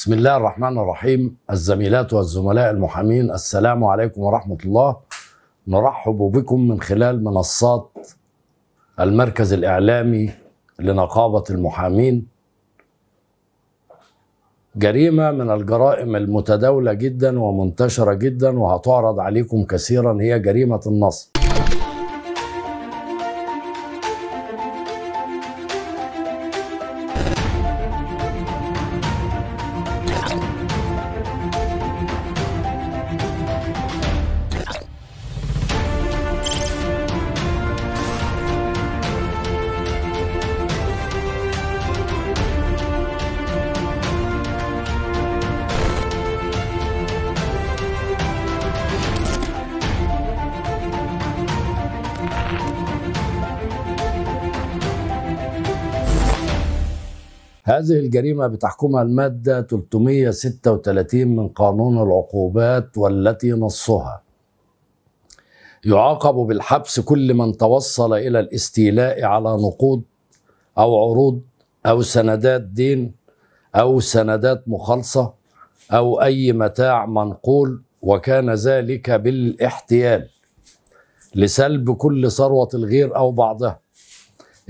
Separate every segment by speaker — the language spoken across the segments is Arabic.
Speaker 1: بسم الله الرحمن الرحيم الزميلات والزملاء المحامين السلام عليكم ورحمة الله نرحب بكم من خلال منصات المركز الإعلامي لنقابة المحامين جريمة من الجرائم المتداولة جدا ومنتشرة جدا وهتعرض عليكم كثيرا هي جريمة النصب هذه الجريمة بتحكمها المادة 336 من قانون العقوبات والتي نصها يعاقب بالحبس كل من توصل إلى الاستيلاء على نقود أو عروض أو سندات دين أو سندات مخالصة أو أي متاع منقول وكان ذلك بالاحتيال لسلب كل ثروة الغير أو بعضها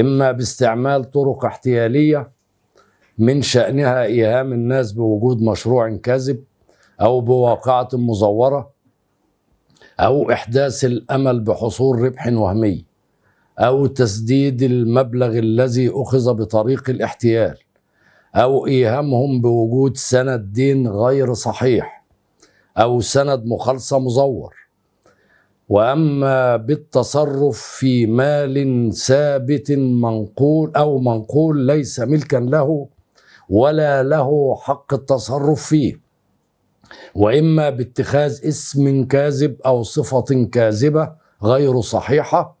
Speaker 1: إما باستعمال طرق احتيالية من شأنها إيهام الناس بوجود مشروع كاذب أو بواقعة مزورة أو إحداث الأمل بحصول ربح وهمي أو تسديد المبلغ الذي أخذ بطريق الاحتيال أو إيهامهم بوجود سند دين غير صحيح أو سند مخالصة مزور وأما بالتصرف في مال ثابت منقول أو منقول ليس ملكا له ولا له حق التصرف فيه واما باتخاذ اسم كاذب او صفه كاذبه غير صحيحه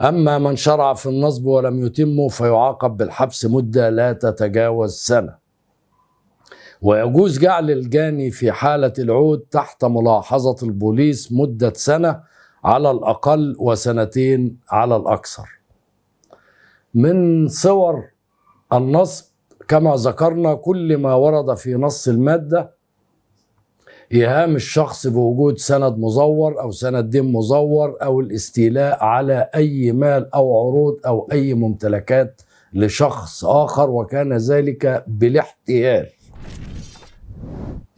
Speaker 1: اما من شرع في النصب ولم يتمه فيعاقب بالحبس مده لا تتجاوز سنه ويجوز جعل الجاني في حاله العود تحت ملاحظه البوليس مده سنه على الاقل وسنتين على الاكثر من صور النصب كما ذكرنا كل ما ورد في نص المادة إيهام الشخص بوجود سند مزور أو سند دين مزور أو الاستيلاء على أي مال أو عروض أو أي ممتلكات لشخص آخر وكان ذلك بالاحتيال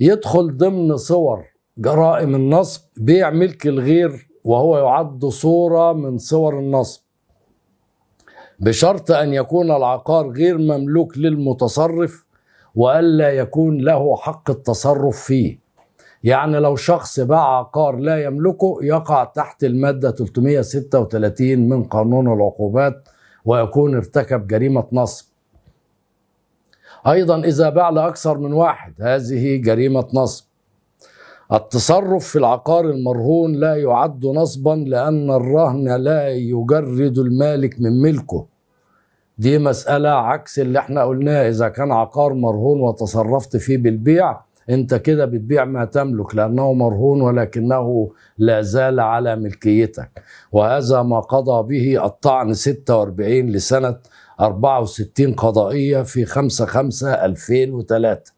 Speaker 1: يدخل ضمن صور جرائم النصب بيع ملك الغير وهو يعد صورة من صور النصب بشرط أن يكون العقار غير مملوك للمتصرف وألا يكون له حق التصرف فيه يعني لو شخص باع عقار لا يملكه يقع تحت المادة 336 من قانون العقوبات ويكون ارتكب جريمة نصب أيضا إذا باع لأكثر من واحد هذه جريمة نصب التصرف في العقار المرهون لا يعد نصبا لأن الرهن لا يجرد المالك من ملكه دي مسألة عكس اللي احنا قلناه إذا كان عقار مرهون وتصرفت فيه بالبيع أنت كده بتبيع ما تملك لأنه مرهون ولكنه لا زال على ملكيتك وهذا ما قضى به الطعن 46 لسنة 64 قضائية في 5 5 2003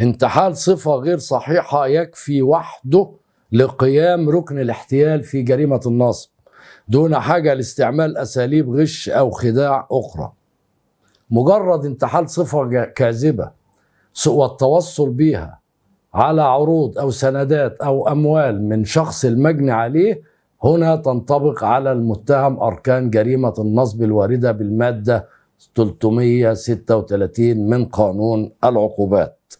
Speaker 1: انتحال صفة غير صحيحة يكفي وحده لقيام ركن الاحتيال في جريمة النصب دون حاجة لاستعمال أساليب غش أو خداع أخرى مجرد انتحال صفة كاذبة والتوصل بها على عروض أو سندات أو أموال من شخص المجني عليه هنا تنطبق على المتهم أركان جريمة النصب الواردة بالمادة 336 من قانون العقوبات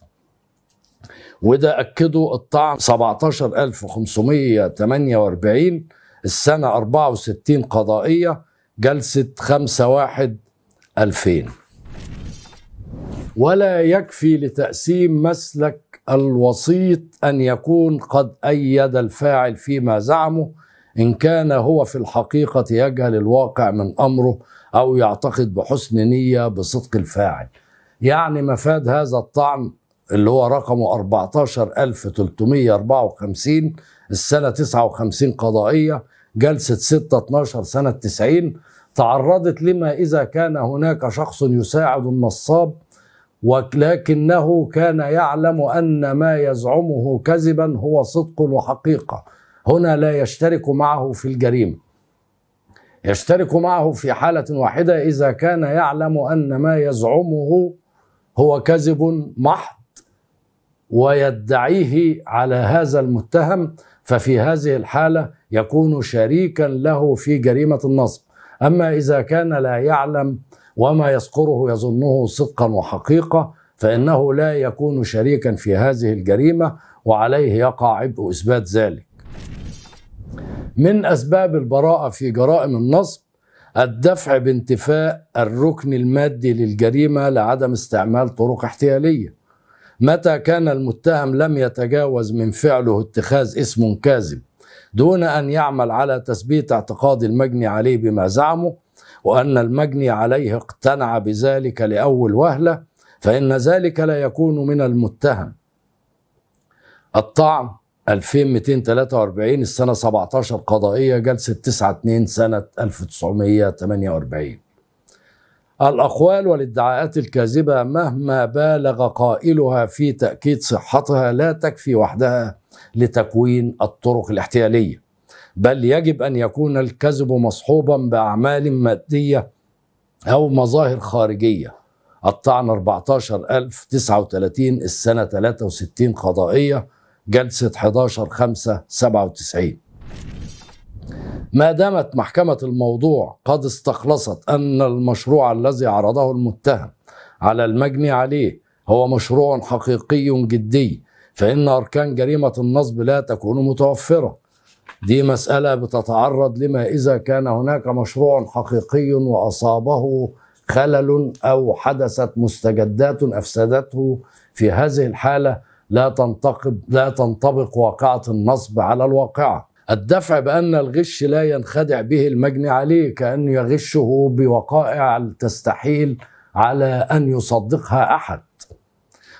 Speaker 1: وده أكده الطعن 17548 السنة 64 قضائية جلسة 5 1 2000 ولا يكفي لتأسيم مسلك الوسيط أن يكون قد أيد الفاعل فيما زعمه إن كان هو في الحقيقة يجهل الواقع من أمره أو يعتقد بحسن نية بصدق الفاعل يعني مفاد هذا الطعن اللي هو رقمه 14354 السنة 59 قضائية جلسة 6 12 سنة 90 تعرضت لما إذا كان هناك شخص يساعد النصاب ولكنه كان يعلم أن ما يزعمه كذبا هو صدق وحقيقة هنا لا يشترك معه في الجريمة يشترك معه في حالة واحدة إذا كان يعلم أن ما يزعمه هو كذب محض ويدعيه على هذا المتهم ففي هذه الحالة يكون شريكا له في جريمة النصب أما إذا كان لا يعلم وما يذكره يظنه صدقا وحقيقة فإنه لا يكون شريكا في هذه الجريمة وعليه يقع عبء إثبات ذلك من أسباب البراءة في جرائم النصب الدفع بانتفاء الركن المادي للجريمة لعدم استعمال طرق احتيالية متى كان المتهم لم يتجاوز من فعله اتخاذ اسم كاذب دون أن يعمل على تثبيت اعتقاد المجني عليه بما زعمه وأن المجني عليه اقتنع بذلك لأول وهلة فإن ذلك لا يكون من المتهم الطعم 2243 السنة 17 قضائية جلسة 9 2 سنة 1948 الأقوال والادعاءات الكاذبة مهما بالغ قائلها في تأكيد صحتها لا تكفي وحدها لتكوين الطرق الاحتيالية بل يجب أن يكون الكذب مصحوبا بأعمال مادية أو مظاهر خارجية الطعن 14039 السنة 63 قضائية جلسة 11 5 97 ما دامت محكمة الموضوع قد استخلصت أن المشروع الذي عرضه المتهم على المجني عليه هو مشروع حقيقي جدي فإن أركان جريمة النصب لا تكون متوفرة دي مسألة بتتعرض لما إذا كان هناك مشروع حقيقي وأصابه خلل أو حدثت مستجدات أفسدته في هذه الحالة لا تنطبق لا تنطبق واقعة النصب على الواقعة الدفع بأن الغش لا ينخدع به المجني عليه كأن يغشه بوقائع تستحيل على أن يصدقها أحد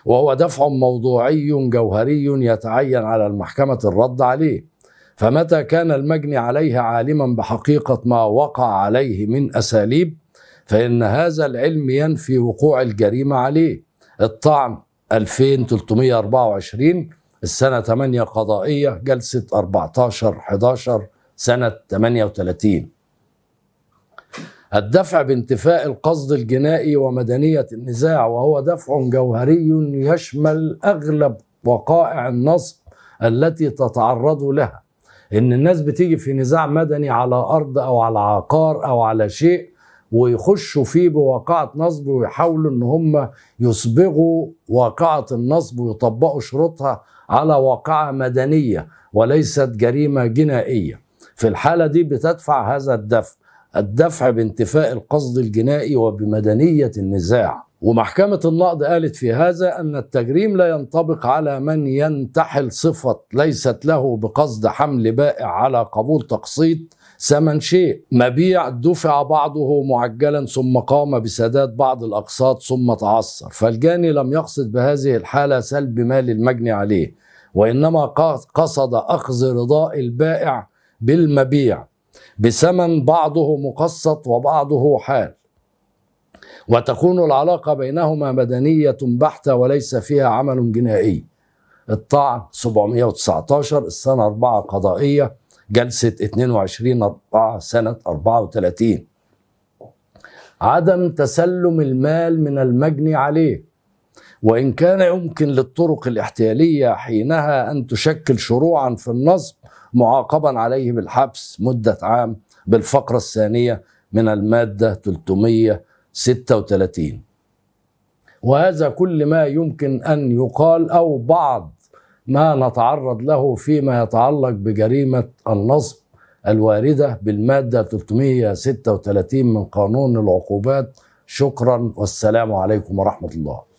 Speaker 1: وهو دفع موضوعي جوهري يتعين على المحكمة الرد عليه فمتى كان المجني عليه عالما بحقيقة ما وقع عليه من أساليب فإن هذا العلم ينفي وقوع الجريمة عليه الطعن 2324 السنة 8 قضائية جلسة 14 11 سنة 38 الدفع بانتفاء القصد الجنائي ومدنية النزاع وهو دفع جوهري يشمل أغلب وقائع النصب التي تتعرض لها إن الناس بتيجي في نزاع مدني على أرض أو على عقار أو على شيء ويخشوا فيه بواقعة نصب ويحاولوا ان هم يصبغوا واقعة النصب ويطبقوا شروطها على واقعة مدنية وليست جريمة جنائية في الحالة دي بتدفع هذا الدفع الدفع بانتفاء القصد الجنائي وبمدنية النزاع ومحكمة النقض قالت في هذا أن التجريم لا ينطبق على من ينتحل صفة ليست له بقصد حمل بائع على قبول تقسيط ثمن شيء مبيع دفع بعضه معجلا ثم قام بسداد بعض الأقساط ثم تعثر فالجاني لم يقصد بهذه الحالة سلب مال المجني عليه وإنما قصد أخذ رضاء البائع بالمبيع بثمن بعضه مقسط وبعضه حال وتكون العلاقة بينهما مدنية بحتة وليس فيها عمل جنائي الطعن 719 السنة 4 قضائية جلسة 22 4 سنة 34 عدم تسلم المال من المجني عليه وإن كان يمكن للطرق الاحتيالية حينها أن تشكل شروعا في النصب معاقبا عليه بالحبس مدة عام بالفقرة الثانية من المادة 336 وهذا كل ما يمكن أن يقال أو بعض ما نتعرض له فيما يتعلق بجريمة النصب الواردة بالمادة 336 من قانون العقوبات شكرا والسلام عليكم ورحمة الله